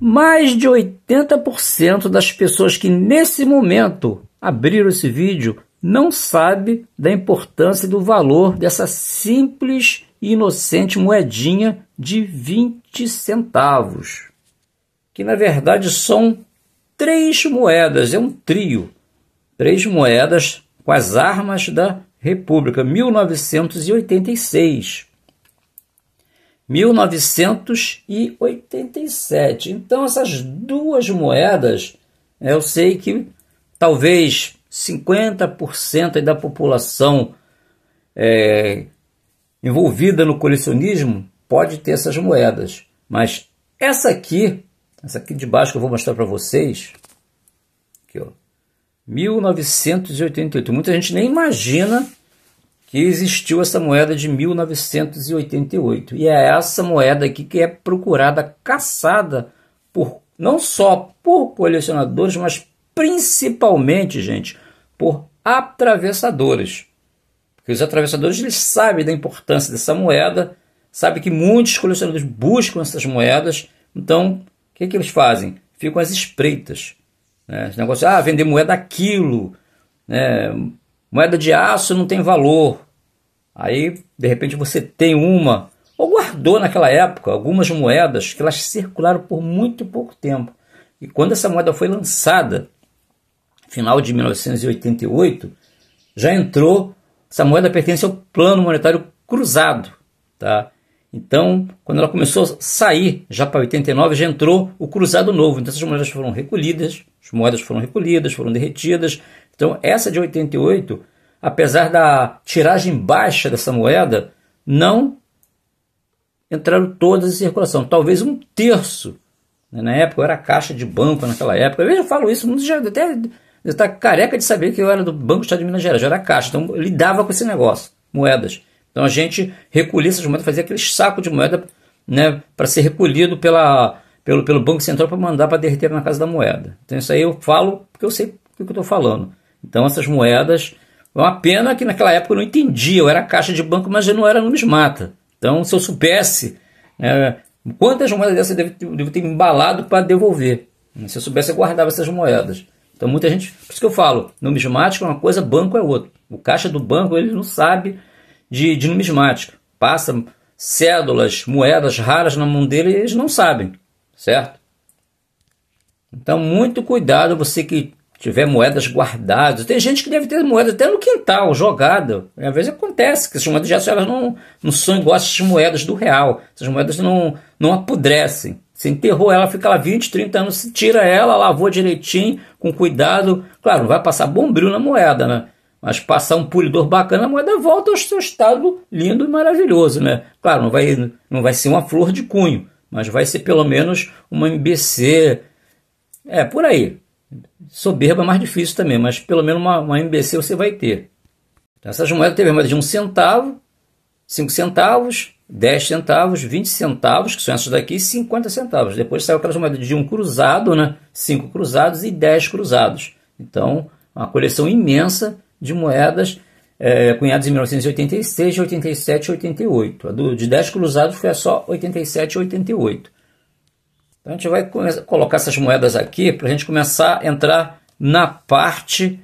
Mais de 80% das pessoas que nesse momento abriram esse vídeo não sabe da importância e do valor dessa simples e inocente moedinha de 20 centavos, que na verdade são três moedas, é um trio, três moedas com as armas da República 1986. 1987. Então, essas duas moedas, né, eu sei que talvez 50% da população é, envolvida no colecionismo pode ter essas moedas, mas essa aqui, essa aqui de baixo que eu vou mostrar para vocês, aqui ó, 1988. Muita gente nem imagina que existiu essa moeda de 1988. E é essa moeda aqui que é procurada, caçada por não só por colecionadores, mas principalmente, gente, por atravessadores. Porque os atravessadores eles sabem da importância dessa moeda, sabem que muitos colecionadores buscam essas moedas, então o que, que eles fazem? Ficam às espreitas. Né? Esse negócio, ah, vender moeda aquilo, né? Moeda de aço não tem valor. Aí, de repente, você tem uma, ou guardou naquela época algumas moedas que elas circularam por muito pouco tempo. E quando essa moeda foi lançada, final de 1988, já entrou, essa moeda pertence ao Plano Monetário Cruzado, tá? Então, quando ela começou a sair, já para 89, já entrou o Cruzado Novo. Então, essas moedas foram recolhidas, as moedas foram recolhidas, foram derretidas. Então, essa de 88, apesar da tiragem baixa dessa moeda, não entraram todas em circulação. Talvez um terço. Né? Na época, eu era caixa de banco naquela época. Eu já falo isso, o mundo já até está careca de saber que eu era do Banco do Estado de Minas Gerais, já era caixa. Então, eu lidava com esse negócio, moedas. Então a gente recolhia essas moedas, fazia aquele saco de moeda né, para ser recolhido pela, pelo, pelo Banco Central para mandar para derreter na Casa da Moeda. Então isso aí eu falo porque eu sei o que eu estou falando. Então essas moedas, é uma pena que naquela época eu não entendia, eu era caixa de banco, mas eu não era numismata. Então se eu soubesse né, quantas moedas dessas eu devo, ter, devo ter embalado para devolver. Né? Se eu soubesse eu guardava essas moedas. Então muita gente, por isso que eu falo, numismático é uma coisa, banco é outra. O caixa do banco ele não sabe de, de numismática. Passa cédulas, moedas raras na mão dele e eles não sabem, certo? Então, muito cuidado você que tiver moedas guardadas. Tem gente que deve ter moedas até no quintal, jogada. Às vezes acontece que essas moedas já elas não, não são iguais essas moedas do real. Essas moedas não, não apodrecem. Você enterrou ela, fica lá 20, 30 anos, se tira ela, lavou direitinho, com cuidado. Claro, não vai passar bombril na moeda, né? Mas passar um polidor bacana, a moeda volta ao seu estado lindo e maravilhoso, né? Claro, não vai, não vai ser uma flor de cunho, mas vai ser pelo menos uma MBC. É, por aí. Soberba é mais difícil também, mas pelo menos uma, uma MBC você vai ter. Então, essas moedas teve moeda de um centavo, cinco centavos, dez centavos, vinte centavos, que são essas daqui, e cinquenta centavos. Depois saiu aquelas moedas de um cruzado, né? cinco cruzados e dez cruzados. Então, uma coleção imensa de moedas é, cunhadas em 1986, 87 e 88. A do, de 10 cruzados foi só 87 e 88. Então a gente vai colocar essas moedas aqui para a gente começar a entrar na parte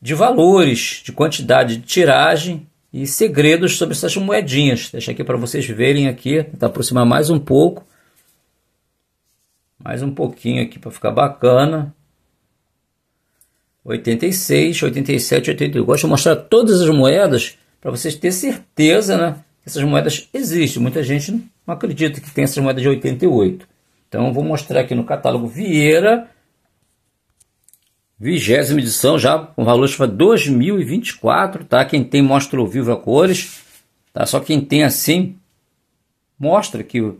de valores, de quantidade de tiragem e segredos sobre essas moedinhas. Deixa aqui para vocês verem aqui, tentar aproximar mais um pouco. Mais um pouquinho aqui para ficar bacana. 86, 87, 88. Gosto de mostrar todas as moedas para vocês terem certeza né, que essas moedas existem. Muita gente não acredita que tem essas moedas de 88. Então, vou mostrar aqui no catálogo Vieira, vigésima edição já com valor para 2024, tá? Quem tem mostra ao vivo a cores, tá? Só quem tem assim mostra que o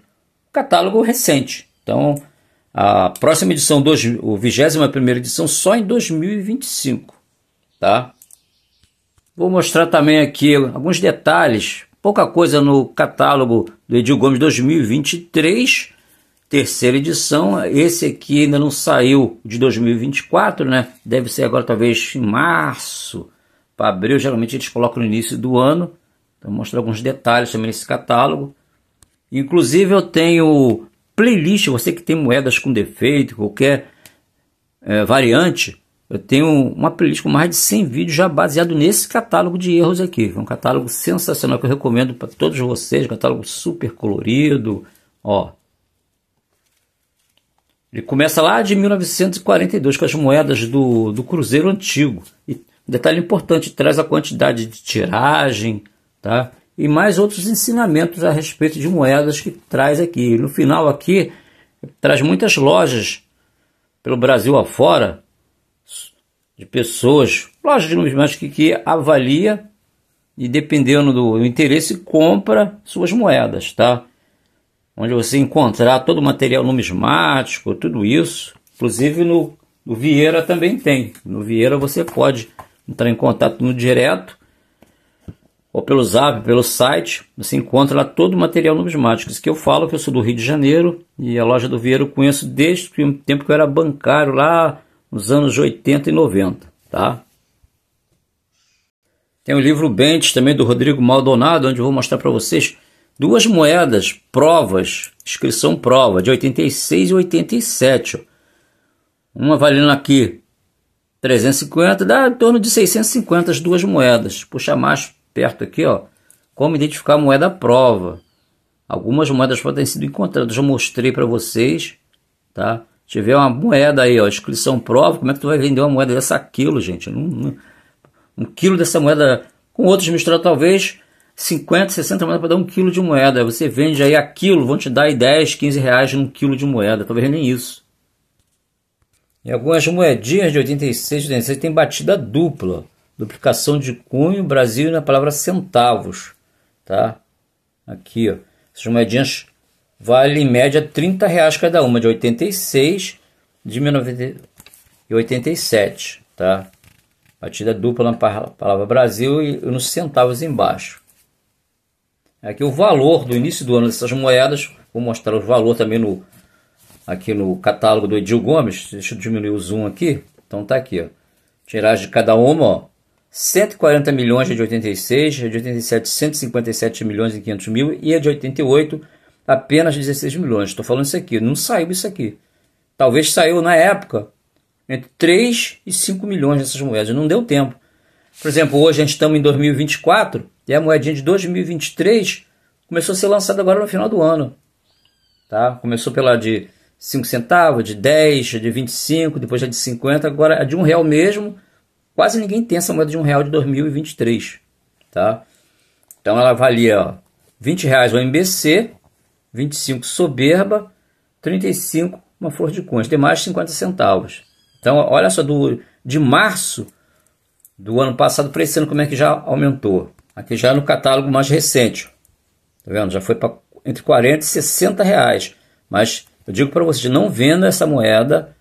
catálogo recente. Então, a próxima edição, dois o 21 edição, só em 2025. Tá? Vou mostrar também aqui alguns detalhes, pouca coisa no catálogo do Edil Gomes 2023, terceira edição. Esse aqui ainda não saiu de 2024, né? Deve ser agora, talvez, em março para abril. Geralmente eles colocam no início do ano. Então, mostrar alguns detalhes também nesse catálogo. Inclusive, eu tenho playlist, você que tem moedas com defeito, qualquer é, variante, eu tenho uma playlist com mais de 100 vídeos já baseado nesse catálogo de erros aqui. É um catálogo sensacional que eu recomendo para todos vocês, catálogo super colorido, ó. Ele começa lá de 1942 com as moedas do, do Cruzeiro Antigo. E, detalhe importante, traz a quantidade de tiragem, tá? e mais outros ensinamentos a respeito de moedas que traz aqui. No final aqui traz muitas lojas pelo Brasil afora de pessoas, lojas de numismática que, que avalia e dependendo do, interesse compra suas moedas, tá? Onde você encontrar todo o material numismático, tudo isso, inclusive no, no Vieira também tem. No Vieira você pode entrar em contato no direto ou pelo zap, pelo site, você encontra lá todo o material numismático. Isso que eu falo, que eu sou do Rio de Janeiro e a loja do Vieiro eu conheço desde o tempo que eu era bancário lá nos anos 80 e 90, tá? Tem o livro Bentes também do Rodrigo Maldonado, onde eu vou mostrar para vocês duas moedas, provas, inscrição prova, de 86 e 87. Uma valendo aqui 350, dá em torno de 650 as duas moedas. Puxa mais perto aqui, ó, como identificar a moeda prova. Algumas moedas podem ter sido encontradas, já mostrei para vocês, tá? Se tiver uma moeda aí, ó, inscrição prova, como é que tu vai vender uma moeda dessa quilo, gente? Um, um quilo dessa moeda, com outros misturados talvez, 50, 60 moedas para dar um quilo de moeda. você vende aí aquilo vão te dar aí 10, 15 reais num quilo de moeda, talvez nem isso. E algumas moedinhas de 86, 86 tem batida dupla duplicação de cunho Brasil na palavra centavos, tá? Aqui, ó, essas moedinhas vale em média 30 reais cada uma, de 86 de 1987, tá? Batida dupla na palavra Brasil e nos centavos embaixo. Aqui o valor do início do ano dessas moedas, vou mostrar o valor também no aqui no catálogo do Edil Gomes, deixa eu diminuir o zoom aqui, então tá aqui, ó. Tiragem de cada uma, ó, 140 milhões de 86, de 87 157 milhões e 500 mil e a de 88 apenas 16 milhões. Estou falando isso aqui, não saiu isso aqui. Talvez saiu na época entre 3 e 5 milhões dessas moedas, não deu tempo. Por exemplo, hoje a gente estamos em 2024 e a moedinha de 2023 começou a ser lançada agora no final do ano. Tá? Começou pela de 5 centavos, de 10, de 25, depois a de 50, agora a de 1 real mesmo Quase ninguém tem essa moeda de um real de 2023, tá? Então ela valia ó, 20 reais o MBC, 25 soberba, 35 uma flor de cunha, demais 50 centavos. Então olha só do de março do ano passado para esse ano como é que já aumentou. Aqui já é no catálogo mais recente, tá vendo? Já foi para entre 40 e 60 reais. Mas eu digo para vocês, não venda essa moeda,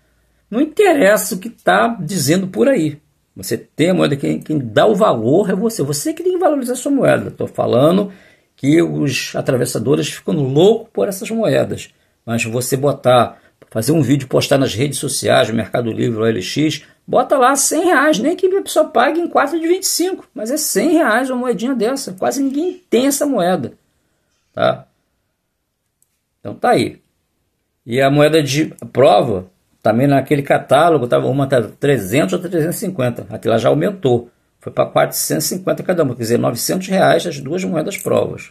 não interessa o que está dizendo por aí. Você tem a moeda, quem, quem dá o valor é você. Você que tem que valorizar a sua moeda. Estou falando que os atravessadores ficam loucos por essas moedas. Mas você botar, fazer um vídeo, postar nas redes sociais, Mercado Livre, lx, bota lá 100 reais, nem que a pessoa pague em 4 de 25, mas é 100 reais uma moedinha dessa. Quase ninguém tem essa moeda. Tá? Então tá aí. E a moeda de prova também naquele catálogo estava uma até 300 ou 350. Aquela já aumentou. Foi para 450 cada uma, quer dizer, 900 reais as duas moedas provas.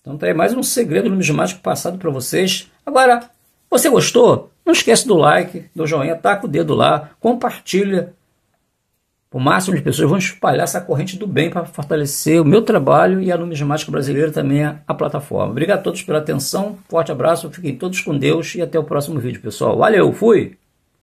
Então tá aí mais um segredo numismático passado para vocês. Agora, você gostou? Não esquece do like, do joinha, taca o dedo lá, compartilha o máximo de pessoas vão espalhar essa corrente do bem para fortalecer o meu trabalho e a numismática brasileira também a plataforma. Obrigado a todos pela atenção, forte abraço, fiquem todos com Deus e até o próximo vídeo, pessoal. Valeu, fui!